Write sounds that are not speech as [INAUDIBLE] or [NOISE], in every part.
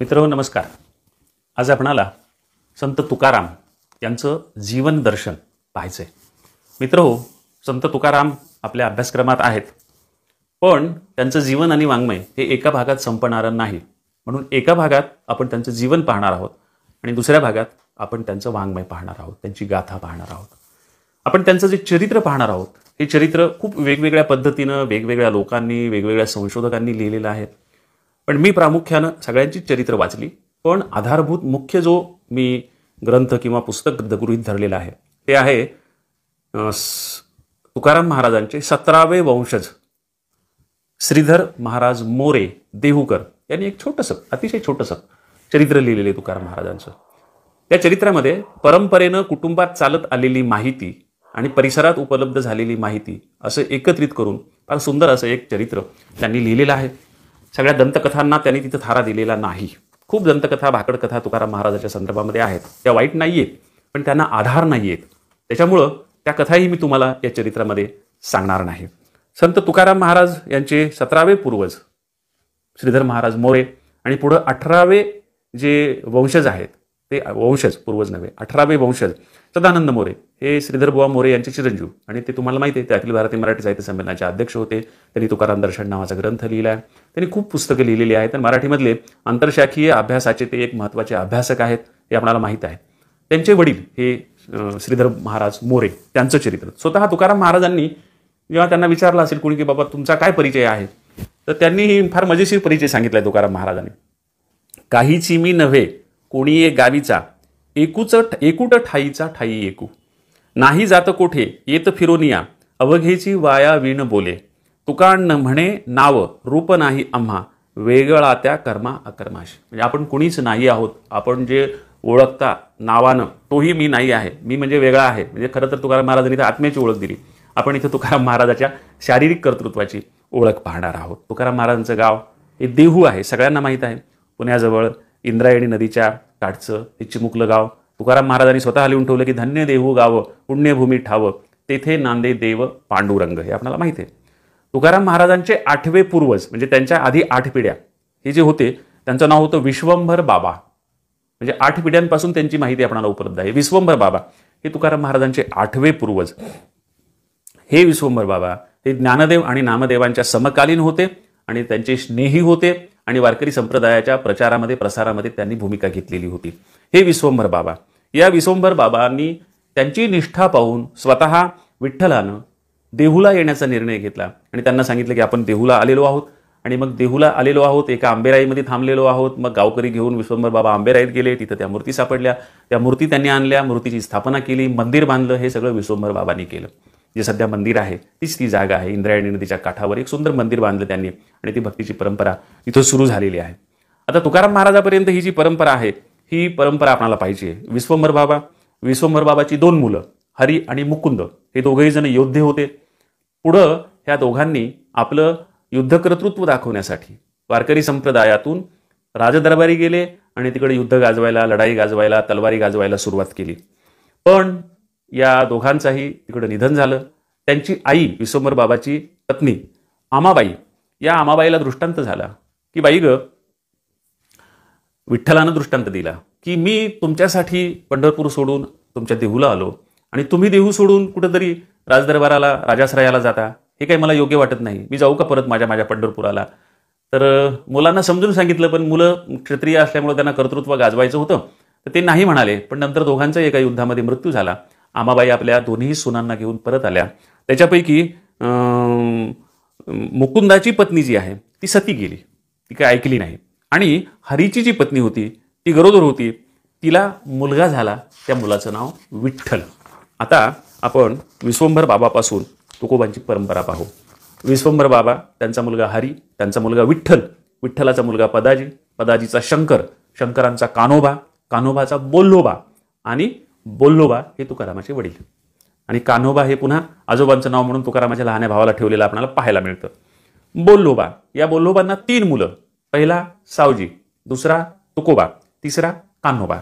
मित्र नमस्कार आज आपणाला संत तुकाराम यांचं जीवनदर्शन पाहायचं आहे मित्र हो संत तुकाराम आपल्या अभ्यासक्रमात आहेत पण त्यांचं जीवन आणि वाङ्मय हे एका भागात संपणारं नाही म्हणून एका भागात आपण त्यांचं जीवन पाहणार आहोत आणि दुसऱ्या भागात आपण त्यांचं वाङ्मय पाहणार आहोत त्यांची गाथा पाहणार आहोत आपण त्यांचं जे चरित्र पाहणार आहोत हे चरित्र खूप वेगवेगळ्या पद्धतीनं वेगवेगळ्या लोकांनी वेगवेगळ्या संशोधकांनी लिहिलेलं आहे पण मी प्रामुख्यानं सगळ्यांची चरित्र वाचली पण आधारभूत मुख्य जो मी ग्रंथ किंवा पुस्तक गृहित धरलेला आहे ते आहे तुकाराम महाराजांचे सतरावे वंशज श्रीधर महाराज मोरे देहूकर यांनी एक छोटंसं अतिशय छोटंसं चरित्र लिहिलेलं आहे तुकाराम महाराजांचं त्या चरित्रामध्ये परंपरेनं कुटुंबात चालत आलेली माहिती आणि परिसरात उपलब्ध झालेली माहिती असं एकत्रित करून फार सुंदर असं एक चरित्र त्यांनी लिहिलेलं आहे सगळ्या दंतकथांना त्यांनी तिथं थारा दिलेला नाही खूप दंतकथा भाकडकथा तुकाराम महाराजाच्या संदर्भामध्ये आहेत त्या वाईट नाही आहेत पण त्यांना आधार नाही आहेत त्याच्यामुळं त्या कथाही मी तुम्हाला या चरित्रामध्ये सांगणार नाही संत तुकाराम महाराज यांचे सतरावे पूर्वज श्रीधर महाराज मोरे आणि पुढं अठरावे जे वंशज आहेत ते वंशज पूर्वज नव्हे अठरावे वंशज सदानंद मोरे हे श्रीधर बुवा मोरे यांचे चिरंजीव आणि ते तुम्हाला माहिती आहे ते अखिल भारतीय मराठी साहित्य संमेलनाचे अध्यक्ष होते त्यांनी तुकाराम दर्शन नावाचा ग्रंथ लिहिला आहे त्यांनी खूप पुस्तकं लिहिलेली आहेत तर मराठीमधले आंतरशाखीय अभ्यासाचे ते एक महत्त्वाचे अभ्यासक आहेत हे आपल्याला माहीत आहे त्यांचे वडील हे श्रीधर महाराज मोरे त्यांचं चरित्र स्वतः तुकाराम महाराजांनी जेव्हा त्यांना विचारलं असेल कोणी की बाबा तुमचा काय परिचय आहे तर त्यांनी फार मजेशीर परिचय सांगितला आहे तुकाराम महाराजांनी काहीची मी नव्हे कोणी ये गावीचा एकूच एकूट ठाईचा ठाई एकू नाही जात कोठे येत फिरोनिया अवघेची वाया विण बोले तुकाण म्हणे नाव रूप नाही आम्हा वेगळा त्या कर्मा अकर्माश म्हणजे आपण कुणीच नाही आहोत आपण जे ओळखता नावानं तोही मी नाही आहे मी म्हणजे वेगळा आहे म्हणजे खरं तर तुकाराम महाराजांनी इथे आत्म्याची ओळख दिली आपण इथं तुकाराम महाराजाच्या शारीरिक कर्तृत्वाची ओळख पाहणार आहोत तुकाराम महाराजांचं गाव हे देहू आहे सगळ्यांना माहीत आहे पुण्याजवळ इंद्रायणी नदीच्या काठचं ते चिमुकलं गाव तुकाराम महाराजांनी स्वतः लिहून ठेवलं की धन्य देहू गाव पुण्यभूमी ठावं तेथे नांदे देव पांडुरंग हे आपल्याला माहिती आहे तुकाराम महाराजांचे आठवे पूर्वज म्हणजे त्यांच्या आधी आठ पिढ्या हे जे होते त्यांचं नाव होतं विश्वंभर बाबा म्हणजे आठ पिढ्यांपासून त्यांची माहिती आपल्याला उपलब्ध आहे विश्वंभर बाबा हे तुकाराम महाराजांचे आठवे पूर्वज हे विश्वंभर बाबा हे ज्ञानदेव आणि नामदेवांच्या समकालीन होते आणि त्यांचे स्नेही होते आणि वारकरी संप्रदायाच्या प्रचारामध्ये प्रसारामध्ये त्यांनी भूमिका घेतलेली होती हे विश्वंभर बाबा या विश्वंभर बाबांनी त्यांची निष्ठा पाहून स्वतः विठ्ठलानं देहूला येण्याचा निर्णय घेतला आणि त्यांना सांगितलं की आपण देहूला आलेलो आहोत आणि मग देहूला आलेलो आहोत एका आंबेराईमध्ये थांबलेलो आहोत मग गावकरी घेऊन विश्वंभर बाबा आंबेराईत गेले तिथं त्या मूर्ती सापडल्या त्या मूर्ती त्यांनी आणल्या मूर्तीची स्थापना केली मंदिर बांधलं हे सगळं विश्वंभर बाबांनी केलं जे सध्या मंदिर आहे तीच ती जागा आहे इंद्रायणी नदीच्या काठावर एक सुंदर मंदिर बांधलं त्यांनी आणि ती भक्तीची परंपरा तिथं सुरू झालेली आहे आता तुकाराम महाराजापर्यंत ही जी परंपरा आहे ही परंपरा आपणाला पाहिजे विश्वंभर बाबा विश्वंभर बाबाची दोन मुलं हरी आणि मुकुंद हे दोघेही जण योद्धे होते पुढं ह्या दोघांनी आपलं युद्धकर्तृत्व दाखवण्यासाठी वारकरी संप्रदायातून राजदरबारी गेले आणि तिकडे युद्ध गाजवायला लढाई गाजवायला तलवारी गाजवायला सुरुवात केली पण या दोघांचाही तिकडं निधन झालं त्यांची आई विसोमर बाबाची पत्नी आमाबाई या आमाबाईला दृष्टांत झाला की बाई ग विठ्ठलानं दृष्टांत दिला की मी तुमच्यासाठी पंढरपूर सोडून तुमच्या देहूला आलो आणि तुम्ही देहू सोडून कुठंतरी राजदरबाराला राजाश्रयाला जाता हे काही मला योग्य वाटत नाही मी जाऊ का परत माझ्या माझ्या पंढरपुराला तर मुलांना समजून सांगितलं पण मुलं क्षत्रिय असल्यामुळे त्यांना कर्तृत्व गाजवायचं होतं तर ते नाही म्हणाले पण नंतर दोघांचाही एका युद्धामध्ये मृत्यू झाला आमाबाई आपल्या दोन्ही सुनांना घेऊन परत आल्या त्याच्यापैकी मुकुंदाची पत्नी जी आहे ती सती गेली ती काय ऐकली नाही आणि हरीची जी पत्नी होती ती गरोदर होती तिला मुलगा झाला त्या मुलाचं नाव विठ्ठल आता आपण विश्वंभर बाबापासून तुकोबांची परंपरा पाहू विश्वंभर बाबा त्यांचा मुलगा हरी त्यांचा मुलगा विठ्ठल विठ्ठलाचा मुलगा पदाजी पदाजीचा शंकर शंकरांचा कान्होबा कानोबाचा बोल्लोबा आणि बोल्लोबा हे तुकारामाचे वडील आणि कान्होबा हे पुन्हा आजोबांचं नाव म्हणून तुकारामाच्या लहान्या भावाला ठेवलेलं आपल्याला पाहायला मिळतं बोल्लोबा या बोल्लोबांना तीन मुलं पहिला सावजी दुसरा तुकोबा तिसरा कान्होबा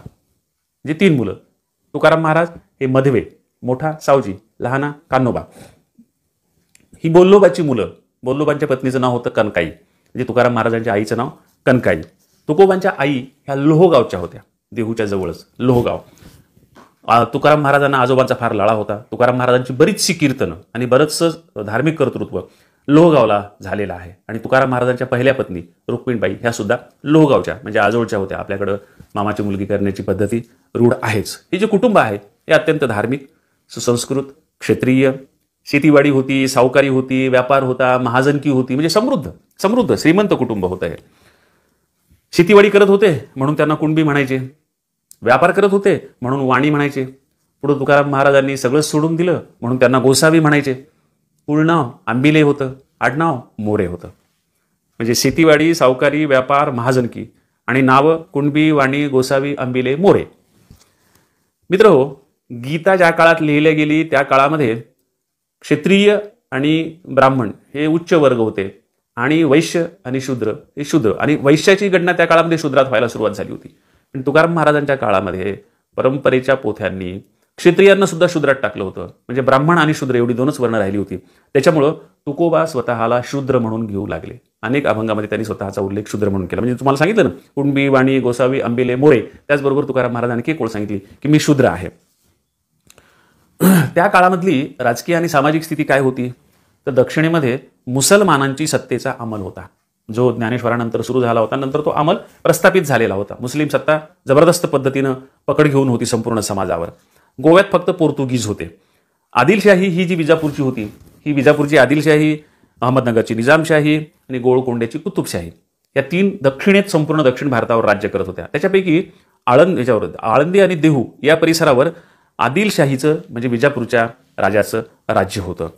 जे तीन मुलं तुकाराम महाराज हे मधवे मोठा सावजी लहाना कान्होबा ही बोल्लोबाची मुलं बोल्लोबांच्या पत्नीचं नाव होतं कनकाई म्हणजे तुकाराम महाराजांच्या आईचं नाव कनकाई तुकोबांच्या आई ह्या लोहगावच्या होत्या देहूच्या जवळच लोहगाव तुकाराम महाराजांना आजोबांचा फार लळा होता तुकाराम महाराजांची बरीचशी कीर्तनं आणि बरंचसं धार्मिक कर्तृत्व लोहगावला झालेलं आहे आणि तुकाराम महाराजांच्या पहिल्या पत्नी रुक्मिणबाई ह्या सुद्धा लोहगावच्या म्हणजे आजोळच्या होत्या आपल्याकडं मामाची मुलगी करण्याची पद्धती रूढ आहेच हे जे कुटुंब आहे हे अत्यंत धार्मिक सुसंस्कृत क्षेत्रीय शेतीवाडी होती सावकारी होती व्यापार होता महाजनकी होती म्हणजे समृद्ध समृद्ध श्रीमंत कुटुंब होतं हे शेतीवाडी करत होते म्हणून त्यांना कुणबी म्हणायचे व्यापार करत होते म्हणून वाणी म्हणायचे पुढे तुकाराम महाराजांनी सगळं सोडून दिलं म्हणून त्यांना गोसावी म्हणायचे पूर्ण नाव आंबिले होतं आडनाव मोरे होतं म्हणजे शेतीवाडी सावकारी व्यापार महाजनकी आणि नाव कुणबी वाणी गोसावी आंबिले मोरे मित्र हो गीता ज्या काळात लिहिल्या गेली त्या काळामध्ये क्षेत्रीय आणि ब्राह्मण हे उच्च वर्ग होते आणि वैश्य आणि शूद्र हे शूद्र आणि वैश्याची गणना त्या काळामध्ये शूद्रात व्हायला सुरुवात झाली होती तुकाराम महाराजांच्या काळामध्ये परंपरेच्या पोथ्यांनी क्षेत्रियांना सुद्धा शूद्रात टाकलं होतं म्हणजे ब्राह्मण आणि शूद्र एवढी दोनच वर्ण राहिली होती त्याच्यामुळं तुकोबा स्वतःला शूद्र म्हणून घेऊ लागले अनेक अभंगामध्ये त्यांनी स्वतःचा उल्लेख शूद्र म्हणून केला म्हणजे तुम्हाला सांगितलं ना कुणबी वाणी गोसावी अंबिले मोरे त्याचबरोबर तुकाराम महाराजांनी एक कोण सांगितली की मी शूद्र आहे त्या काळामधली राजकीय आणि सामाजिक स्थिती काय होती तर दक्षिणेमध्ये मुसलमानांची सत्तेचा अंमल होता जो ज्ञानेश्वरानंतर सुरू झाला होता नंतर तो अमल प्रस्थापित झालेला होता मुस्लिम सत्ता जबरदस्त पद्धतीनं पकड घेऊन होती संपूर्ण समाजावर गोव्यात फक्त पोर्तुगीज होते आदिलशाही ही जी विजापूरची होती ही विजापूरची आदिलशाही अहमदनगरची निजामशाही आणि गोळकोंड्याची कुतुबशाही या तीन दक्षिणेत संपूर्ण दक्षिण भारतावर राज्य करत होत्या त्याच्यापैकी आळंद याच्यावर आळंदी आणि देहू या परिसरावर आदिलशाहीचं म्हणजे विजापूरच्या राजाचं राज्य होतं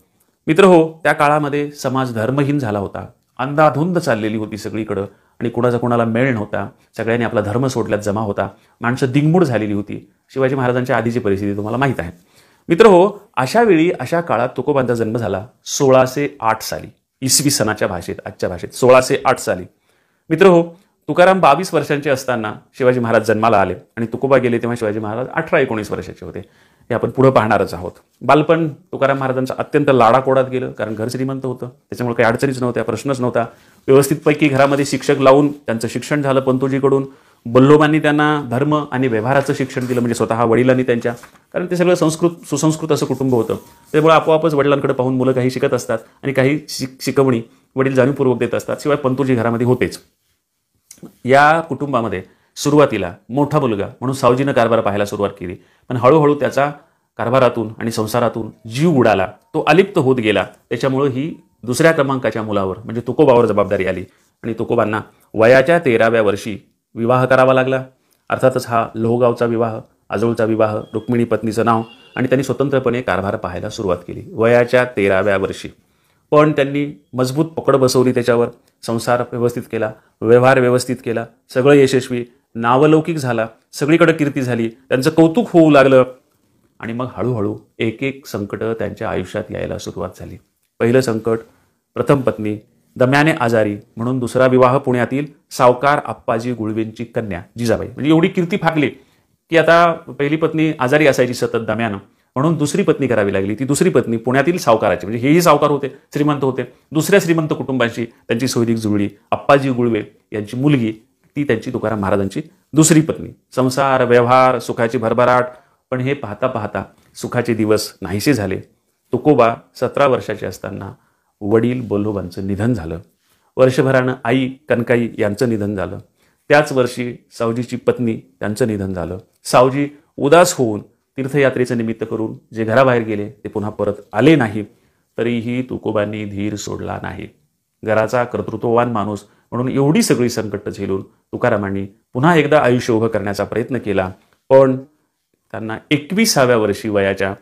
मित्र हो त्या काळामध्ये समाज धर्महीन झाला होता अंधाधुंद चाललेली होती सगळीकडं आणि कुणाचा कुणाला मेळ नव्हता सगळ्यांनी आपला धर्म सोडल्यात जमा होता माणसं दिंगमूड झालेली होती शिवाजी महाराजांच्या आधीची परिस्थिती तुम्हाला माहीत आहे मित्र हो अशा वेळी अशा काळात तुकोबांचा जन्म झाला सोळाशे आठ साली इसवी सणाच्या भाषेत आजच्या भाषेत सोळाशे आठ साली मित्र हो तुकाराम बावीस वर्षांचे असताना शिवाजी महाराज जन्माला आले आणि तुकोबा गेले तेव्हा शिवाजी महाराज अठरा एकोणीस वर्षाचे होते हे आपण पुढं पाहणारच आहोत बालपण तुकाराम महाराजांचं अत्यंत लाडाकोडात गेलं कारण घर श्रीमंत होतं त्याच्यामुळे काही अडचणीच नव्हत्या प्रश्नच नव्हता व्यवस्थितपैकी घरामध्ये शिक्षक लावून त्यांचं शिक्षण झालं पंतोजीकडून बल्लोबांनी त्यांना धर्म आणि व्यवहाराचं शिक्षण दिलं म्हणजे स्वतः वडिलांनी त्यांच्या कारण ते सगळं संस्कृत सुसंस्कृत असं कुटुंब होतं त्यामुळे आपोआपच वडिलांकडे पाहून मुलं काही शिकत असतात आणि काही शिक शिकवणी वडील जाणीवपूर्वक देत असतात शिवाय पंतोजी घरामध्ये होतेच या कुटुंबामध्ये सुरुवातीला मोठा मुलगा म्हणून सावजीनं कारभार पाहायला सुरुवात केली पण हळूहळू त्याचा कारभारातून आणि संसारातून जीव उडाला तो अलिप्त होत गेला त्याच्यामुळं ही दुसऱ्या क्रमांकाच्या मुलावर म्हणजे तुकोबावर जबाबदारी आली आणि तुकोबांना वयाच्या तेराव्या वर्षी विवाह करावा लागला अर्थातच हा लोहगावचा विवाह आजोळचा विवाह रुक्मिणी पत्नीचं नाव आणि त्यांनी स्वतंत्रपणे कारभार पाहायला सुरुवात केली वयाच्या तेराव्या वर्षी पण त्यांनी मजबूत पकड बसवली त्याच्यावर संसार व्यवस्थित केला व्यवहार व्यवस्थित केला सगळं यशस्वी नावलौकिक झाला सगळीकडे कीर्ती झाली त्यांचं कौतुक होऊ लागलं आणि मग हळूहळू एक एक संकट त्यांच्या आयुष्यात यायला सुरुवात झाली पहिलं संकट प्रथम पत्नी दम्याने आजारी म्हणून दुसरा विवाह पुण्यातील सावकार आप्पाजी गुळवेंची कन्या जिजाबाई म्हणजे एवढी कीर्ती फाकली की आता पहिली पत्नी आजारी असायची सतत दम्यानं म्हणून दुसरी पत्नी करावी लागली ती दुसरी पत्नी पुण्यातील सावकाराची म्हणजे हेही सावकार होते श्रीमंत होते दुसऱ्या श्रीमंत कुटुंबांशी त्यांची सोयरीक जुळली अप्पाजी गुळवे यांची मुलगी ती त्यांची तुकाराम महाराजांची दुसरी पत्नी संसार व्यवहार सुखाची भरभराट पण हे पाहता पाहता सुखाचे दिवस नाहीसे झाले तुकोबा सतरा वर्षाचे असताना वडील बल्लोबांचं निधन झालं वर्षभरानं आई कनकाई यांचं निधन झालं त्याच वर्षी सावजीची पत्नी त्यांचं निधन झालं सावजी उदास होऊन तीर्थयात्रेचं निमित्त करून जे घराबाहेर गेले ते पुन्हा परत आले नाही तरीही तुकोबांनी धीर सोडला नाही घराचा कर्तृत्ववान माणूस म्हणून एवढी सगळी संकटं झेलून तुकारामांनी पुन्हा एकदा आयुष्य उभं करण्याचा प्रयत्न केला पण त्यांना एकविसाव्या वर्षी वयाच्या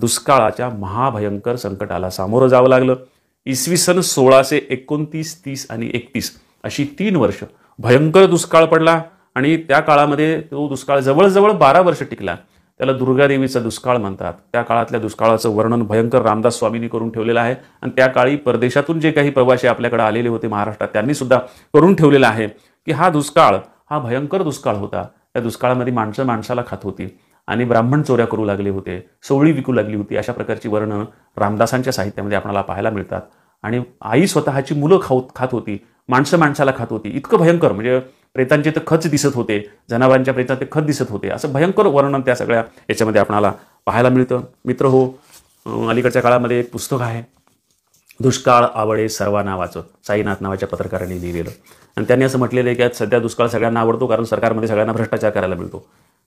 दुष्काळाच्या महाभयंकर संकटाला सामोरं जावं लागलं इसवी सन सोळाशे एकोणतीस तीस आणि एकतीस अशी तीन वर्ष भयंकर दुष्काळ पडला आणि त्या काळामध्ये तो दुष्काळ जवळजवळ बारा वर्ष टिकला त्याला दुर्गादेवीचा दुष्काळ म्हणतात त्या काळातल्या दुष्काळाचं वर्णन भयंकर रामदास स्वामींनी करून ठेवलेलं आहे आणि त्या काळी परदेशातून जे काही प्रवासी आपल्याकडे आलेले होते महाराष्ट्रात त्यांनी सुद्धा करून ठेवलेला आहे की हा दुष्काळ हा भयंकर दुष्काळ होता त्या दुष्काळामध्ये माणसं माणसाला खात होती आणि ब्राह्मण चोऱ्या करू लागले होते सवळी विकू लागली होती अशा प्रकारची वर्णनं रामदासांच्या साहित्यामध्ये आपल्याला पाहायला मिळतात आणि आई स्वतःची मुलं खाऊ खात होती माणसं माणसाला खात होती इतकं भयंकर म्हणजे प्रेतांचे तर खच दिसत होते जनावरांच्या प्रेतांचे ते खत दिसत होते असं भयंकर वर्णन त्या सगळ्या याच्यामध्ये आपणाला पाहायला मिळतं मित्र हो अलीकडच्या काळामध्ये एक पुस्तक आहे दुष्काळ आवडे सर्वांना वाचं साईनाथ नावाच्या पत्रकारांनी लिहिलेलं आणि त्यांनी असं म्हटलेलं आहे की आज सध्या दुष्काळ सगळ्यांना आवडतो कारण सरकारमध्ये सगळ्यांना भ्रष्टाचार करायला मिळतो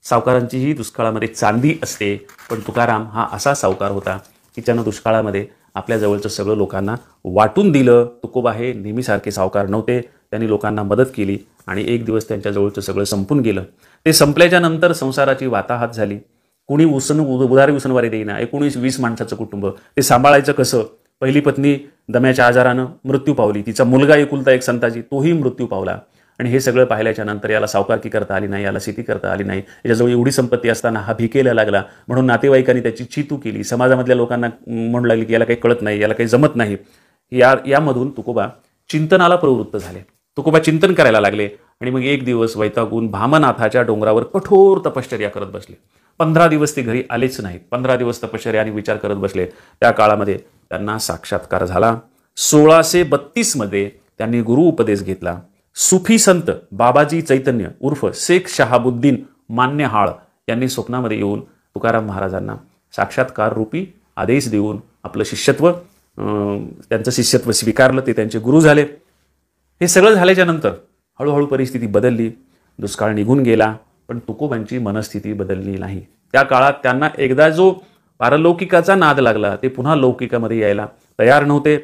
सावकारांचीही दुष्काळामध्ये चांदी असते पण तुकाराम हा असा सावकार होता की ज्यानं दुष्काळामध्ये आपल्या जवळचं सगळं लोकांना वाटून दिलं तुकोबा हे नेहमीसारखे सावकार नव्हते त्यांनी लोकांना मदत केली आणि एक दिवस त्यांच्याजवळचं सगळं संपून गेलं ते संपल्याच्या नंतर संसाराची वाताहात झाली कुणी उसन उधारी उसनवारी देईना एकोणीस वीस माणसाचं कुटुंब ते सांभाळायचं कसं पहिली पत्नी दम्याच्या आजारानं मृत्यू पावली तिचा मुलगा एकुलता एक संताजी तोही मृत्यू पावला आणि हे सगळं पाहिल्याच्या नंतर याला सावकारकी करता आली नाही याला शेती करता आली नाही याच्याजवळ एवढी संपत्ती असताना हा भिकेला लागला म्हणून नातेवाईकांनी त्याची चितू केली समाजामधल्या लोकांना म्हणू लागली की याला काही कळत नाही याला काही जमत नाही या यामधून तुकोबा चिंतनाला प्रवृत्त झाले तुकोबा चिंतन करायला लागले आणि मग एक दिवस वैतागून भामनाथाच्या डोंगरावर कठोर तपश्चर्या करत बसले पंधरा दिवस ते घरी आलेच नाहीत पंधरा दिवस तपश्चर्या आणि विचार करत बसले त्या काळामध्ये त्यांना साक्षात्कार झाला सोळाशे बत्तीसमध्ये त्यांनी गुरु उपदेश घेतला सुफी संत बाबाजी चैतन्य उर्फ शेख शहाबुद्दीन मान्य हाळ यांनी स्वप्नामध्ये येऊन तुकाराम महाराजांना साक्षात्कार रूपी आदेश देऊन आपलं शिष्यत्व त्यांचं शिष्यत्व स्वीकारलं ते त्यांचे गुरु झाले हे सगळं झाल्याच्या नंतर हळूहळू परिस्थिती बदलली दुष्काळ निघून गेला पण तुकोबांची मनस्थिती बदलली नाही त्या काळात त्यांना एकदा जो पारलौकिकाचा नाद लागला ते पुन्हा लौकिकामध्ये यायला तयार नव्हते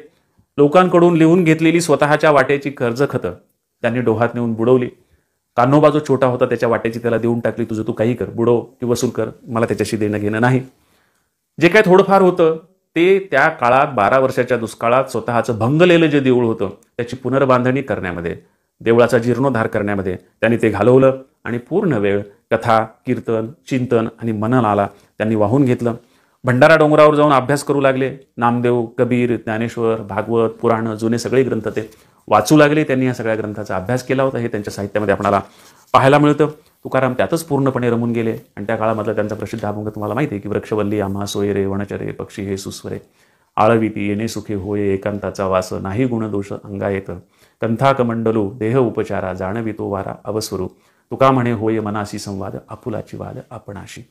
लोकांकडून लिहून घेतलेली स्वतःच्या वाट्याची कर्ज खतं त्यांनी डोहात नेऊन बुडवली कान्होबा जो छोटा होता त्याच्या वाट्याची त्याला देऊन टाकली तुझं तू काही कर बुडव की वसूल कर मला त्याच्याशी देणं घेणं नाही जे काय थोडंफार होतं ते त्या काळात बारा वर्षाच्या दुष्काळात स्वतःचं भंगलेलं जे देऊळ होतं त्याची पुनर्बांधणी करण्यामध्ये देवळाचा जीर्णोद्धार करण्यामध्ये त्यांनी ते घालवलं आणि पूर्ण वेळ कथा कीर्तन चिंतन आणि मननाला त्यांनी वाहून घेतलं भंडारा डोंगरावर जाऊन अभ्यास करू लागले नामदेव कबीर ज्ञानेश्वर भागवत पुराणं जुने सगळे ग्रंथ ते वाचू लागले त्यांनी या सगळ्या ग्रंथाचा अभ्यास केला होता हे त्यांच्या साहित्यामध्ये आपणाला पाहायला मिळतं तुकाराम त्यातच पूर्णपणे रमून गेले आणि त्या काळामधला त्यांचा प्रसिद्ध अभंग तुम्हाला माहिती आहे की वृक्षवल्ली आम्हा सोयरे वणचरे पक्षी हे सुस्वरे आळविती येणे सुखे होय एकांताचा वास नाही गुणदोष अंगा येत कंथाकमंडलू देह उपचारा तो वारा अवस्वरू तुका म्हणे होय मनाशी संवाद आपुलाची वाद आपणाशी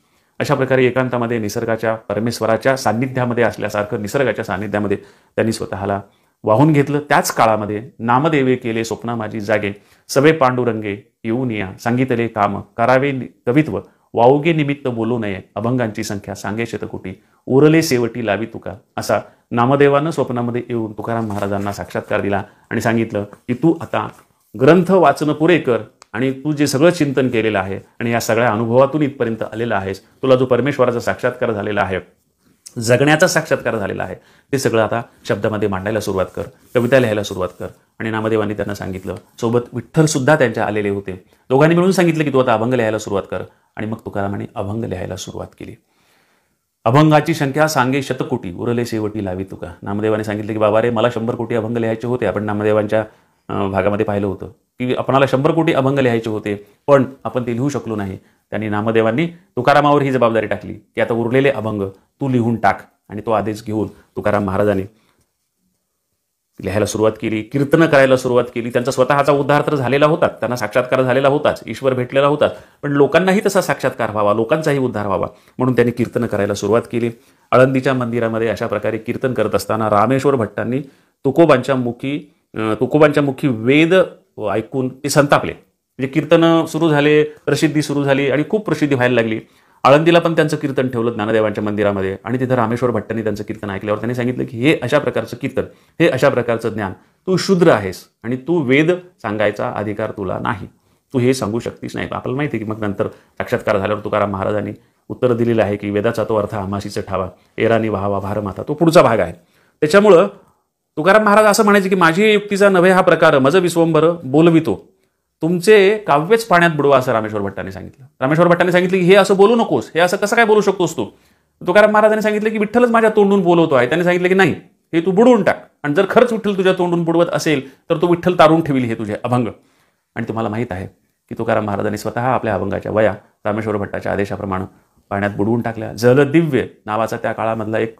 अशा प्रकारे एकांतामध्ये निसर्गाच्या परमेश्वराच्या सान्निध्यामध्ये असल्यासारखं निसर्गाच्या सान्निध्यामध्ये त्यांनी स्वतःला वाहून घेतलं त्याच काळामध्ये नामदेवे केले स्वप्ना माझी जागे सवे पांडुरंगे येऊन या सांगितले काम करावे कवित्व वावगे निमित्त बोलू नये अभंगांची संख्या सांगे शतकोटी उरले शेवटी लावी तुका असा नामदेवानं स्वप्नामध्ये येऊन तुकाराम महाराजांना साक्षात्कार दिला आणि सांगितलं की तू आता ग्रंथ वाचणं पुरे कर आणि तू जे सगळं चिंतन केलेलं आहे आणि या सगळ्या अनुभवातून इथपर्यंत आलेला आहेस तुला जो परमेश्वराचा साक्षात्कार झालेला आहे जगण्याचा साक्षात्कार झालेला आहे ते सगळं आता शब्दामध्ये मांडायला सुरुवात कर कविता लिहायला सुरुवात कर आणि नामदेवांनी त्यांना सांगितलं सोबत विठ्ठल सुद्धा त्यांच्या आलेले होते दोघांनी मिळून सांगितलं की तू आता अभंग लिहायला सुरुवात कर आणि मग तुकारामाने अभंग लिहायला सुरुवात केली अभंगाची संख्या सांगे शतकोटी उरले शेवटी लावी तुका नामदेवाने सांगितलं की बाबा रे मला शंभर कोटी अभंग लिहायचे होते आपण नामदेवांच्या भागामध्ये पाहिलं होतं की आपणाला शंभर कोटी अभंग लिहायचे होते पण आपण ते लिहू शकलो नाही त्यांनी नामदेवांनी तुकारामावर ही जबाबदारी टाकली की आता उरलेले अभंग तू लिहून टाक आणि तो आदेश घेऊन तुकाराम महाराजांनी लिहायला सुरुवात केली कीर्तनं करायला सुरुवात केली त्यांचा स्वतःचा उद्धार तर झालेला होता त्यांना साक्षात्कार झालेला होताच ईश्वर भेटलेला होताच पण लोकांनाही तसा साक्षात्कार व्हावा लोकांचाही उद्धार व्हावा म्हणून त्यांनी कीर्तन करायला सुरुवात केली आळंदीच्या मंदिरामध्ये अशा प्रकारे कीर्तन करत असताना रामेश्वर भट्टांनी तुकोबांच्या मुखी तुकोबांच्या मुखी वेद ऐकून ते संतापले म्हणजे कीर्तनं सुरू झाले प्रसिद्धी सुरू झाली आणि खूप प्रसिद्धी व्हायला लागली आळंदीला पण त्यांचं कीर्तन ठेवलं ज्ञानदेवांच्या मंदिरामध्ये आणि तिथं रामेश्वर भट्टांनी त्यांचं कीर्तन ऐकल्यावर त्यांनी सांगितलं की हे अशा प्रकारचं कीर्तन हे अशा प्रकारचं ज्ञान तू शूद्र आहेस आणि तू वेद सांगायचा अधिकार तुला नाही तू हे सांगू शकतीस नाही आपल्याला माहिती आहे की मग नंतर साक्षात्कार झाल्यावर तुकाराम महाराजांनी उत्तर दिलेलं आहे की वेदाचा तो अर्थ आमाशीचं ठावा एरानी व्हावा माथा तो पुढचा भाग आहे त्याच्यामुळं तुकाराम महाराज असं म्हणायचे की माझी युक्तीचा नव्हे हा प्रकार मज विश्वंभर बोलवितो तुमचे काव्यच पाण्यात बुडवा असं रामेश्वर भट्टाने सांगितलं रामेश्वर भट्टाने सांगितलं की हे असं बोलू नकोस हे असं कसं काय बोलू शकतोस तू तुकाराम महाराजांनी सांगितलं की विठ्ठलच माझ्या तोंडून बोलवतो आहे त्यांनी सांगितलं की नाही हे तू बुडवून टाक आणि जर खरंच विठ्ठल तुझ्या तोंडून बुडवत असेल तर तो विठ्ठल तारून ठेवील हे तुझे अभंग आणि तुम्हाला माहीत आहे की तुकाराम महाराजांनी स्वतः आपल्या अभंगाच्या वया रामेश्वर भट्टाच्या आदेशाप्रमाणे पाण्यात बुडवून टाकल्या जलदिव्य नावाचा त्या काळामधला एक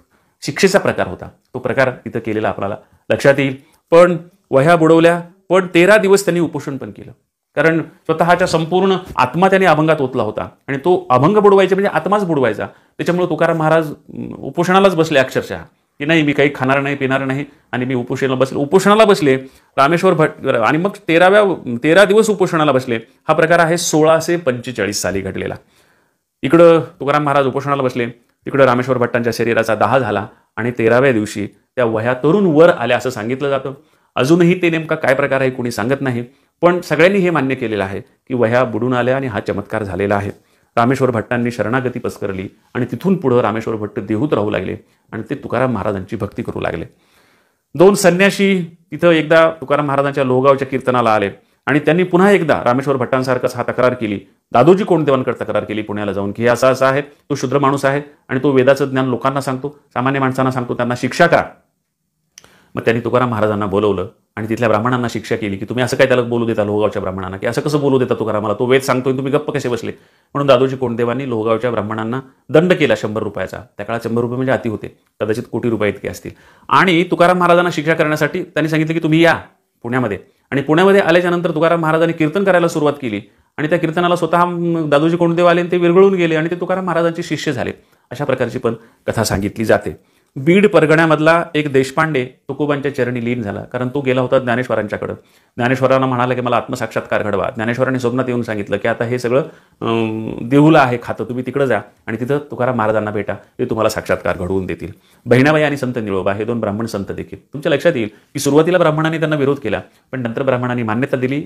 शिक्षेचा प्रकार होता तो प्रकार तिथं केलेला आपल्याला लक्षात येईल पण वह्या बुडवल्या पण तेरा दिवस त्यांनी उपोषण पण केलं कारण स्वतःच्या संपूर्ण आत्मा त्याने अभंगात ओतला होता आणि तो अभंग बुडवायचा म्हणजे आत्माच बुडवायचा त्याच्यामुळे तुकाराम महाराज उपोषणालाच बसले अक्षरशः की नाही मी काही खाणार नाही पिणार नाही आणि मी उपोषणाला बसले उपोषणाला बसले रामेश्वर भट आणि मग तेराव्या तेरा दिवस उपोषणाला बसले हा प्रकार आहे सोळाशे पंचेचाळीस साली घडलेला इकडं तुकाराम महाराज उपोषणाला बसले तिकडं रामेश्वर भट्टांच्या शरीराचा दहा झाला आणि तेराव्या दिवशी त्या वह्या तरुण वर आल्या असं सांगितलं जातं अजूनही ते नेमका काय प्रकार आहे कोणी सांगत नाही पण सगळ्यांनी हे मान्य केलेलं आहे की वह्या बुडून आल्या आणि हा चमत्कार झालेला आहे रामेश्वर भट्टांनी शरणागती पसकरली आणि तिथून पुढं रामेश्वर भट्ट देहूत राहू लागले आणि ते तुकाराम महाराजांची भक्ती करू लागले दोन संन्याशी तिथं एकदा तुकाराम महाराजांच्या लोहगावच्या कीर्तनाला आले आणि त्यांनी पुन्हा एकदा रामेश्वर भट्टांसारखंच हा तक्रार केली दादोजी देवांकडे तक्रार केली पुण्याला जाऊन की असा असा आहे तो शुद्र माणूस आहे आणि तो वेदाचं ज्ञान लोकांना सांगतो सामान्य माणसांना सांगतो त्यांना शिक्षा करा मग त्यांनी तुकाराम महाराजांना बोलवलं आणि तिथल्या ब्राह्मणांना शिक्षा केली की तुम्ही असं काय त्याला बोलू देता लोहगावच्या ब्राह्मणांना की असं कसं बोलू देता तुकारामाला तो वेद सांगतोय तुम्ही गप्प कसे बसले म्हणून दादोजी कोंडदेवांनी लोहगावच्या ब्राह्मणांना दंड केला शंभर रुपयाचा त्या काळात शंभर रुपये म्हणजे अति होते कदाचित कोटी रुपये इतके असतील आणि तुकाराम महाराजांना शिक्षा करण्यासाठी त्यांनी सांगितलं की तुम्ही या पुण्यामध्ये आणि पुण्यामध्ये आल्याच्यानंतर तुकाराम महाराजांनी कीर्तन करायला सुरुवात केली आणि त्या कीर्तनाला स्वतः दादोजी कोणदेव आले आणि ते विरघळून गेले आणि ते तुकाराम महाराजांचे शिष्य झाले अशा प्रकारची पण कथा सांगितली जाते बीड परगण्यामधला एक देशपांडे तुकोबांच्या चरणी लीन झाला कारण तो गेला होता ज्ञानेश्वरांच्याकडं ज्ञानेश्वरांना म्हणाला की मला आत्मसाक्षात्कार घडवा ज्ञानेश्वरांनी स्वप्नात येऊन सांगितलं की आता हे सगळं देहूला आहे खातं तुम्ही तिकडं जा आणि तिथं तुकाराम महाराजांना भेटा ते तुम्हाला साक्षात्कार घडवून देतील बहिणाबाई आणि संत निळोबा हे दोन ब्राह्मण संत देखील तुमच्या लक्षात येईल की सुरुवातीला ब्राह्मणांनी त्यांना विरोध केला पण नंतर ब्राह्मणांनी मान्यता दिली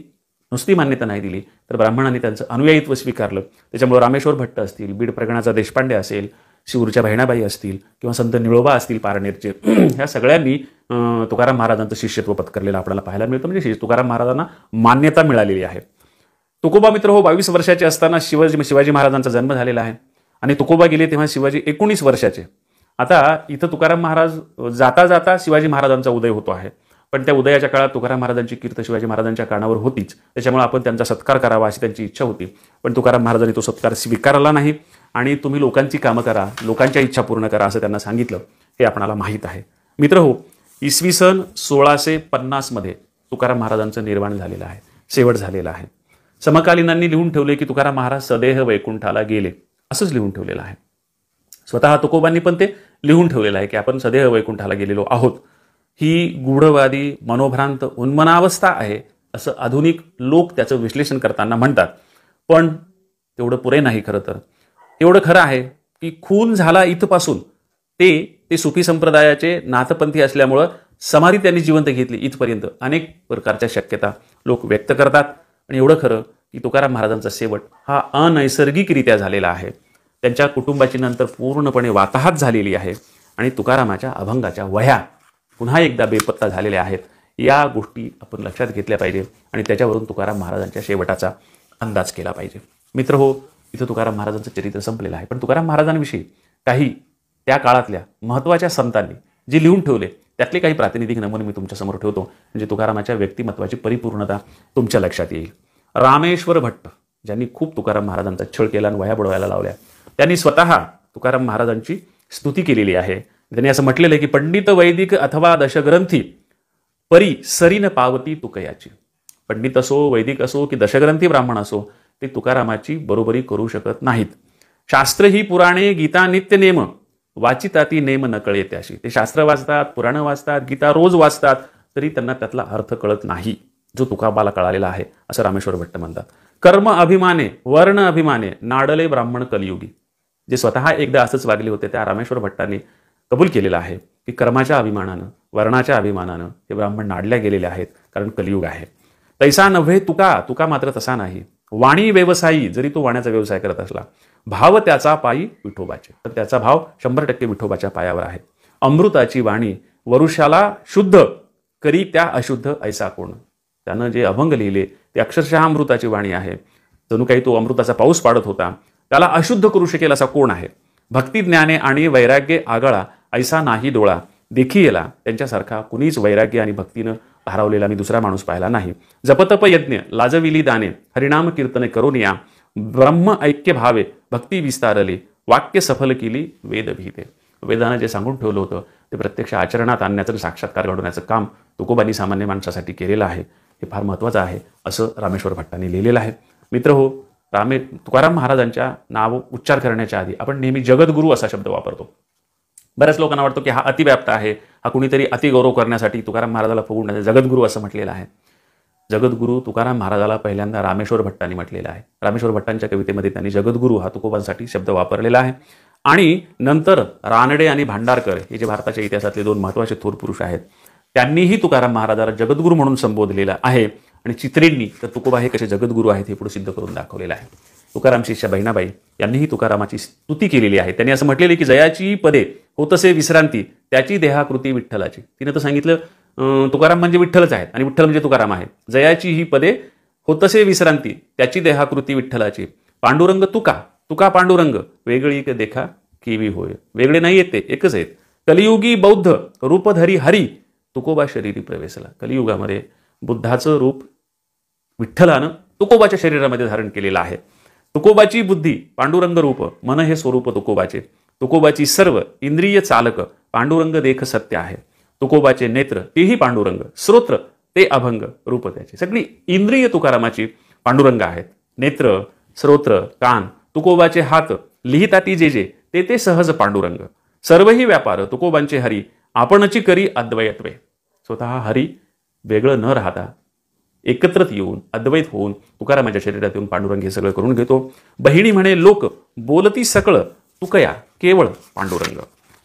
नुसती मान्यता नाही दिली तर ब्राह्मणांनी त्यांचं अनुयायित्व स्वीकारलं त्याच्यामुळे रामेश्वर भट्ट असतील बीड प्रगणाचा देशपांडे असेल शिरूरच्या बहिणाबाई असतील किंवा संत निळोबा असतील पारनेरचे [CLEARS THROAT] ह्या सगळ्यांनी तुकाराम महाराजांचं शिष्यत्व पत्करलेलं आपल्याला पाहायला मिळतं म्हणजे तुकाराम महाराजांना मान्यता मिळालेली आहे तुकोबा मित्र हो बावीस वर्षाचे असताना शिवाजी शिवाजी महाराजांचा जन्म झालेला आहे आणि तुकोबा गेले तेव्हा शिवाजी एकोणीस वर्षाचे आता इथं तुकाराम महाराज जाता जाता शिवाजी महाराजांचा उदय होतो आहे पण त्या उदयाच्या काळात तुकाराम महाराजांची कीर्त शिवाजी महाराजांच्या कानावर होतीच त्याच्यामुळे आपण त्यांचा सत्कार करावा अशी त्यांची इच्छा होती पण तुकाराम महाराजांनी तो सत्कार स्वीकारला नाही आणि तुम्ही लोकांची कामं करा लोकांच्या इच्छा पूर्ण करा असं त्यांना सांगितलं हे आपणाला माहीत आहे मित्र हो इसवी सन सोळाशे पन्नासमध्ये तुकाराम महाराजांचं निर्माण झालेलं आहे शेवट झालेला आहे समकालीनांनी लिहून ठेवले की तुकाराम महाराज सदेह वैकुंठाला गेले असंच लिहून ठेवलेलं आहे स्वतः तुकोबांनी पण ते लिहून ठेवलेलं आहे की आपण सदेह वैकुंठाला गेलेलो आहोत ही गूढवादी मनोभ्रांत उन्मनावस्था आहे असं आधुनिक लोक त्याचं विश्लेषण करताना म्हणतात पण तेवढं पुरे नाही खरं तर एवढं खरं आहे की खून झाला इथपासून ते ते सुफी संप्रदायाचे नाथपंथी असल्यामुळं समाधी त्यांनी जिवंत घेतली इथपर्यंत अनेक प्रकारच्या शक्यता लोक व्यक्त करतात आणि एवढं खरं की तुकाराम महाराजांचा शेवट हा अनैसर्गिकरित्या झालेला आहे त्यांच्या कुटुंबाची नंतर पूर्णपणे वाताहात झालेली आहे आणि तुकारामाच्या अभंगाच्या वह्या पुन्हा एकदा बेपत्ता झालेल्या आहेत या गोष्टी आपण लक्षात घेतल्या पाहिजे आणि त्याच्यावरून तुकाराम महाराजांच्या शेवटाचा अंदाज केला पाहिजे मित्र हो इथं तुकाराम महाराजांचं चरित्र संपलेलं आहे पण तुकाराम महाराजांविषयी काही त्या काळातल्या महत्त्वाच्या संतांनी जे लिहून ठेवले त्यातले काही प्रातिनिधिक नमुने मी तुमच्यासमोर ठेवतो म्हणजे तुकारामाच्या व्यक्तिमत्वाची परिपूर्णता तुमच्या लक्षात येईल रामेश्वर भट्ट ज्यांनी खूप तुकाराम महाराजांचा छळ केला आणि वया बुडवायला लावल्या त्यांनी स्वतः तुकाराम महाराजांची स्तुती केलेली आहे त्यांनी असं म्हटलेलं आहे की पंडित वैदिक अथवा दशग्रंथी परी सरीन पावती तुकयाची पंडित असो वैदिक असो की दशग्रंथी ब्राह्मण असो ते तुकारामाची बरोबरी करू शकत नाहीत शास्त्र ही पुराणे गीता नित्य नेम वाचिता ती नेम नकळे त्याशी ते शास्त्र वाचतात पुराणं वाचतात गीता रोज वाचतात तरी त्यांना त्यातला अर्थ कळत नाही जो तुकाबाला कळालेला आहे असं रामेश्वर भट्ट म्हणतात कर्म अभिमाने वर्ण अभिमाने नाडले ब्राह्मण कलियुगी जे स्वतः एकदा असंच वागले होते त्या रामेश्वर भट्टांनी कबूल केलेलं आहे की कर्माच्या अभिमानानं वर्णाच्या अभिमानानं हे ब्राह्मण नाडल्या गेलेले आहेत कारण कलियुग आहे तैसा नव्हे तुका तुका मात्र तसा नाही वाणी व्यवसायी जरी तो वाण्याचा व्यवसाय करत असला भाव त्याचा पायी विठोबाचे तर त्याचा भाव शंभर टक्के विठोबाच्या पायावर आहे अमृताची वाणी वरुषाला शुद्ध करी त्या अशुद्ध ऐसा कोण त्यानं जे अभंग लिहिले ते अक्षरशः अमृताची वाणी आहे जणू काही तो अमृताचा पाऊस पाडत होता त्याला अशुद्ध करू शकेल असा कोण आहे भक्ती ज्ञाने आणि वैराग्य आगळा ऐसा नाही डोळा देखी येला त्यांच्यासारखा कुणीच वैराग्य आणि भक्तीनं हरवलेला मी दुसरा माणूस पाहिला नाही जपतप यज्ञ लाजविली दाने हरिणाम कीर्तन करून या ब्रह्म ऐक्य भावे भक्ती विस्तारली वाक्य सफल केली वेदभीते वेदानं जे सांगून ठेवलं होतं ते प्रत्यक्ष आचरणात आणण्याचं साक्षात्कार घडवण्याचं काम तुकोबांनी सामान्य माणसासाठी केलेलं आहे हे फार महत्त्वाचं आहे असं रामेश्वर भट्टांनी लिहिलेलं आहे मित्र हो रामे तुकाराम महाराजांच्या नाव उच्चार करण्याच्या आधी आपण नेहमी जगद्गुरू असा शब्द वापरतो बऱ्याच लोकांना वाटतो की हा अतिव्याप्त आहे हा कुणीतरी अतिगौरव करण्यासाठी तुकाराम महाराजाला फुगवण्याचा जगद्गुरू असं म्हटलेलं आहे जगद्गुरु तुकाराम महाराजाला पहिल्यांदा रामेश्वर भट्टांनी म्हटलेलं आहे रामेश्वर भट्टांच्या कवितेमध्ये त्यांनी जगद्गुरू हा तुकोबांसाठी शब्द वापरलेला आहे आणि नंतर रानडे आणि भांडारकर हे जे भारताच्या इतिहासातले दोन महत्त्वाचे थोर पुरुष आहेत त्यांनीही तुकाराम महाराजाला जगद्गुरू म्हणून संबोधलेलं आहे आणि चित्रेंनी तर तुकोबा हे कसे जगद्गुरू आहेत हे पुढे सिद्ध करून दाखवलेलं आहे तुकाराम शिष्या बहिणाबाई यांनीही तुकारामाची स्तुती केलेली आहे त्यांनी असं म्हटलेले की जयाची पदे होतसे विश्रांती त्याची देहाकृती विठ्ठलाची तिने तर सांगितलं तुकाराम म्हणजे विठ्ठलच आहेत आणि विठ्ठल म्हणजे तुकाराम आहे जयाची ही पदे होतसे विश्रांती त्याची देहाकृती विठ्ठलाची पांडुरंग तुका तुका पांडुरंग वेगळी देखा किवी होय वेगळे नाही येते एकच आहेत कलियुगी बौद्ध रूपधरी हरी तुकोबा शरीरी प्रवेशला कलियुगामध्ये बुद्धाचं रूप विठ्ठलानं तुकोबाच्या शरीरामध्ये धारण केलेलं आहे तुकोबाची बुद्धी पांडुरंग रूप मन हे स्वरूप तुकोबाचे तुकोबाची सर्व इंद्रिय चालक पांडुरंग देख सत्य आहे तुकोबाचे नेत्र तेही पांडुरंग स्रोत्र ते अभंग रूप त्याचे सगळी इंद्रिय तुकारामाची पांडुरंग आहेत नेत्र स्रोत्र कान तुकोबाचे हात लिहिता ती जे जे ते ते सहज पांडुरंग सर्वही व्यापार तुकोबांचे हरी आपणची करी अद्वयत्वे स्वतः हरी वेगळं न राहता एकत्रित येऊन अद्वैत होऊन तुकारामाच्या शरीरात येऊन पांडुरंग हे सगळं करून घेतो बहिणी म्हणे लोक बोलती सकळ तुकया केवळ पांडुरंग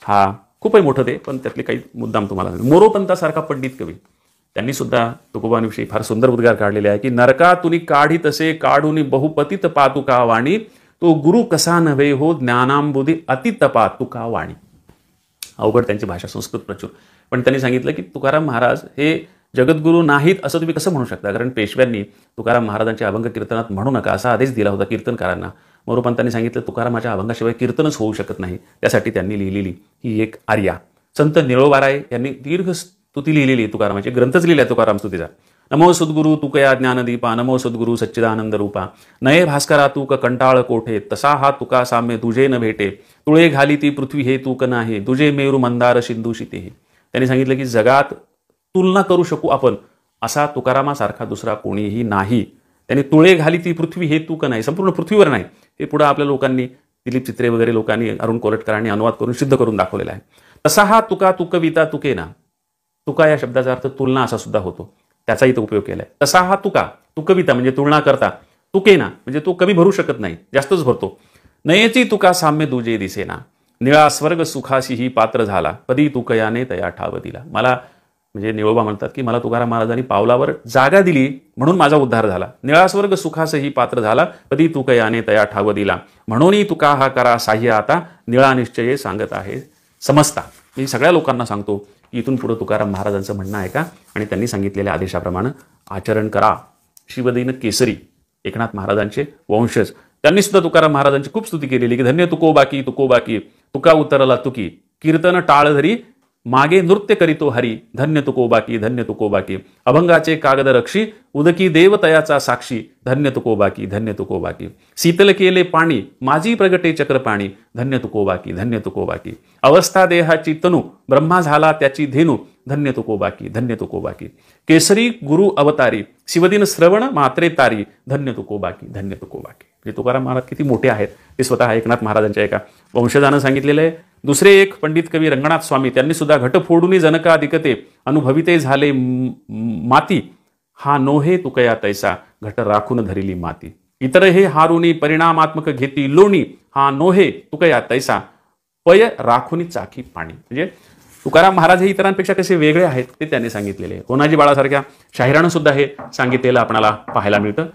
हा खूपही मोठं ते पण त्यातले काही मुद्दाम तुम्हाला मोरोपंतासारखा पंडित कवी त्यांनी सुद्धा तुकोबांविषयी फार सुंदर उद्गार काढलेले आहे की नरका तुनी काढी तसे काढून बहुपतित पातुका वाणी तो गुरु कसा नव्हे हो ज्ञानांबुधी अतितपातुका वाणी अवघड त्यांची भाषा संस्कृत प्रचूर पण त्यांनी सांगितलं की तुकाराम महाराज हे जगद्गुरू नाहीत असं तुम्ही कसं म्हणू शकता कारण पेशव्यांनी तुकाराम महाराजांच्या अभंग कीर्तनात म्हणू नका असा आदेश दिला होता कीर्तनकारांना मोरोपंतांनी सांगितलं तुकारामाच्या अभंगाशिवाय कीर्तनच होऊ शकत नाही त्यासाठी त्यांनी लिहिलेली ही एक आर्या संत निळोबाराय यांनी दीर्घ स्तुती लिहिलेली तुकारामाची ग्रंथच लिहिला तुकाराम स्तुतीचा नमो सद्गुरु तुकया ज्ञानदीपा नमो सद्गुरु सच्चिदानंद रूपा नये भास्करा तूक कंटाळ कोठे तसा हा तुका साम्य तुझे न भेटे तुळे घाली ती पृथ्वी हे तूक नाही तुझे मेरू मंदार सिंधू शिते त्यांनी सांगितलं की जगात तुलना करू शकू आपण असा तुकारामासारखा दुसरा कोणीही नाही त्याने तुळे घाली ती पृथ्वी हे तुक नाही संपूर्ण पृथ्वीवर नाही हे पुढं आपल्या लोकांनी दिलीप चित्रे वगैरे लोकांनी अरुण कोलटकरांनी अनुवाद करून सिद्ध करून दाखवलेला आहे तसा हा तुका तुकविता तुके ना तुका या शब्दाचा अर्थ तुलना असा सुद्धा होतो त्याचा तो उपयोग केलाय तसा हा तुका तुकविता म्हणजे तुलना करता तुकेना म्हणजे तो कमी भरू शकत नाही जास्तच भरतो नयेची तुका साम्य दुजे दिसेना निळा स्वर्ग सुखाशी ही पात्र झाला कधी तुकयाने तया ठाव दिला मला म्हणजे निळोबा म्हणतात की मला तुकाराम महाराजांनी पावलावर जागा दिली म्हणून माझा उद्धार झाला निळास्वर्ग सुखासही पात्र झाला कधी तुक याने तया ठाव दिला म्हणूनही तुका हा करा साह्य आता निळा निश्चय सांगत आहे समजता मी सगळ्या लोकांना सांगतो की इथून पुढे तुकाराम महाराजांचं म्हणणं आहे का आणि त्यांनी सांगितलेल्या आदेशाप्रमाणे आचरण करा शिवदिन केसरी एकनाथ महाराजांचे वंशज त्यांनी सुद्धा तुकाराम महाराजांची खूप स्तुती केलेली की धन्य तुको बाकी तुको बाकी तुका उतरला तुकी कीर्तन टाळ धरी मागे नृत्य करीतो हरी धन्य तुको बाकी धन्य तुको बाकी अभंगाचे कागद रक्षी उदकी देवतयाचा साक्षी धन्य तुको बाकी धन्य तुको बाकी शीतल केले पाणी माझी प्रगटे चक्रपाणी धन्य तुको बाकी धन्य तुको बाकी अवस्था देहाची तनु ब्रह्मा झाला त्याची धेनू धन्य तुको बाकी धन्य तुको बाकी केसरी गुरु अवतारी शिवदिन श्रवण मात्रे तारी धन्य तुको बाकी धन्य बाकी हे तुकाराम महाराज किती मोठे आहेत ते स्वतः एकनाथ महाराजांच्या एका वंशजानं सांगितलेलं आहे दुसरे एक पंडित कवी रंगनाथ स्वामी त्यांनी सुद्धा घट फोडूनी जनका अधिकते अनुभविते झाले माती हा नोहे तुकया तैसा घट राखून धरिली माती इतर हे हारुनी परिणामात्मक घेती लोणी हा नोहे तुकया तैसा पय राखुनी चाकी पाणी म्हणजे तुकाराम महाराज हे इतरांपेक्षा कसे वेगळे आहेत ते त्यांनी सांगितलेले कोणाजी बाळासारख्या शाहिरानं सुद्धा हे सांगितलेलं आपणाला पाहायला मिळतं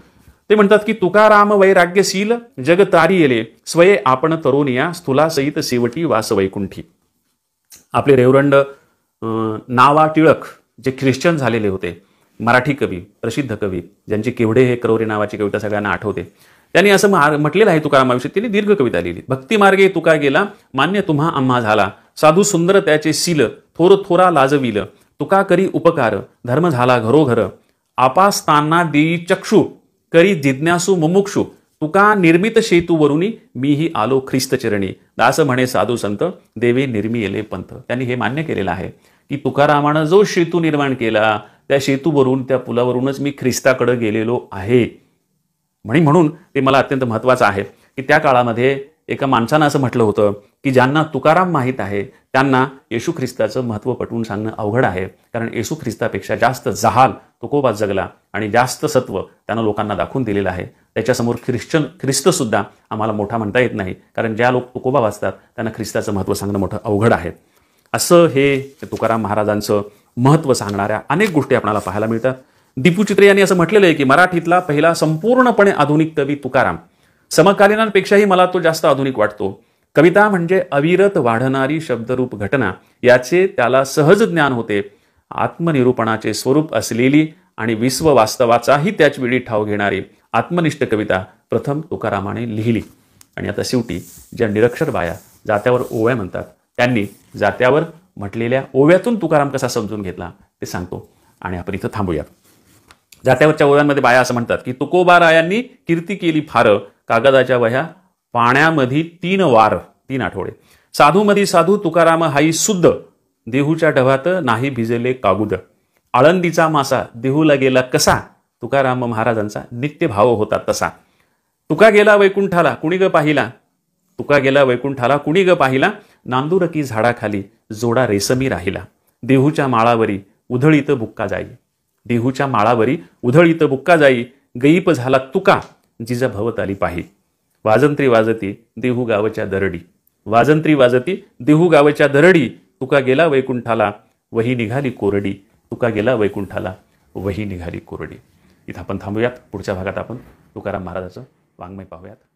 ते म्हणतात की तुकाराम वैराग्यशील जग येले स्वये आपण तरुणिया स्थुला शेवटी वास वैकुंठी आपले रेवरंड नावा टिळक जे ख्रिश्चन झालेले होते मराठी कवी प्रसिद्ध कवी ज्यांची केवढे हे करोरे नावाची कविता सगळ्यांना आठवते त्यांनी असं म्हटलेलं आहे तुकारामाविषयी त्यांनी दीर्घ कविता लिहिली भक्तिमार्गे तुका गेला मान्य तुम्हा आम्हा झाला साधू सुंदर त्याचे सील थोर थोरा लाजविल तुका करी उपकार धर्म झाला घरोघर आपास्तांना देई चक्षु करी जिज्ञासू मुमुक्षू तुका निर्मित मी मीही आलो ख्रिस्तचरणी दास म्हणे साधू संत देवे निर्मिले पंथ त्यांनी हे मान्य केलेलं आहे की तुकारामानं जो शेतू निर्माण केला त्या शेतूवरून त्या पुलावरूनच मी ख्रिस्ताकडं गेलेलो आहे म्हणी म्हणून ते मला अत्यंत महत्वाचं आहे की त्या काळामध्ये एका माणसानं असं म्हटलं होतं की ज्यांना तुकाराम माहीत आहे त्यांना येशू ख्रिस्ताचं महत्त्व पटवून सांगणं अवघड आहे कारण येशू ख्रिस्तापेक्षा जास्त जहाल तुकोबा जगला आणि जास्त सत्व त्यांना लोकांना दाखवून दिलेलं आहे त्याच्यासमोर ख्रिश्चन ख्रिस्तसुद्धा आम्हाला मोठा म्हणता येत नाही कारण ज्या लोक तुकोबा वाचतात त्यांना ख्रिस्ताचं महत्त्व सांगणं मोठं अवघड आहे असं हे तुकाराम महाराजांचं महत्त्व सांगणाऱ्या अनेक गोष्टी आपल्याला पाहायला मिळतात दीपू चित्रे यांनी असं म्हटलेलं आहे की मराठीतला पहिला संपूर्णपणे आधुनिक कवी तुकाराम समकालीनांपेक्षाही मला तो जास्त आधुनिक वाटतो कविता म्हणजे अविरत वाढणारी शब्दरूप घटना याचे त्याला सहज ज्ञान होते आत्मनिरूपणाचे स्वरूप असलेली आणि विश्व वास्तवाचाही त्याच वेळी ठाव घेणारी आत्मनिष्ठ कविता प्रथम तुकारामाने लिहिली आणि आता शेवटी ज्या निरक्षर बाया जात्यावर ओव्या म्हणतात त्यांनी जात्यावर म्हटलेल्या ओव्यातून तुकाराम कसा समजून घेतला ते सांगतो आणि आपण इथं थांबूयात जात्यावरच्या ओव्यांमध्ये बाया असं म्हणतात की तुकोबा रायांनी कीर्ती केली फार कागदाच्या वह्या पाण्यामध्ये तीन वार तीन आठवडे साधूमधी साधू तुकाराम हाई शुद्ध देहूच्या ढवात नाही भिजेले कागुद आळंदीचा मासा देहूला गेला कसा तुकाराम महाराजांचा नित्य भाव होता तसा तुका गेला वैकुंठाला कुणी ग पाहिला तुका गेला वैकुंठाला कुणी ग पाहिला नांदुरकी झाडाखाली जोडा रेसमी राहिला देहूच्या माळावरी उधळीत बुक्का जाई देहूच्या माळावरी उधळीत बुक्का जाई गईप झाला तुका जिजा भवत आली पाही वाजंत्री वाजती देहू गावच्या दरडी वाजंत्री वाजती देहू गावच्या दरडी तुका गेला वैकुंठाला वही निघाली कोरडी तुका गेला वैकुंठाला वही निघाली कोरडी इथं आपण थांबूयात पुढच्या भागात आपण तुकाराम महाराजाचं वाङ्मय पाहूयात